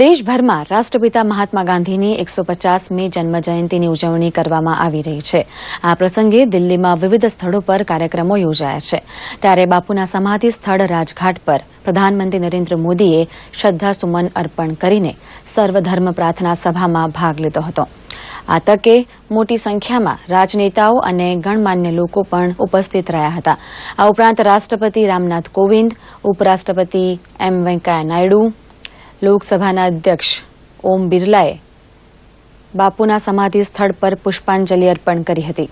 દેશભરમાં રાષ્ટ્રપિતા મહાત્મા ગાંધીની એકસો પચાસમી જન્મજયંતીની ઉજવણી કરવામાં આવી રહી છે આ પ્રસંગે દિલ્હીમાં વિવિધ સ્થળો પર કાર્યક્રમો યોજાયા છે ત્યારે બાપુના સમાધિ સ્થળ રાજઘાટ પર પ્રધાનમંત્રી નરેન્દ્ર મોદીએ શ્રદ્ધાસુમન અર્પણ કરીને સર્વધર્મ પ્રાર્થના સભામાં ભાગ લીધો હતો આ તકે મોટી સંખ્યામાં રાજનેતાઓ અને ગણમાન્ય લોકો પણ ઉપસ્થિત રહ્યા હતા આ ઉપરાંત રાષ્ટ્રપતિ રામનાથ કોવિંદ ઉપરાષ્ટ્રપતિ એમ વેંકૈયા નાયડુ લોકસભાના અધ્યક્ષ ઓમ બિરલાએ બાપુના સમાધિ સ્થળ પર પુષ્પાંજલિ અર્પણ કરી હતી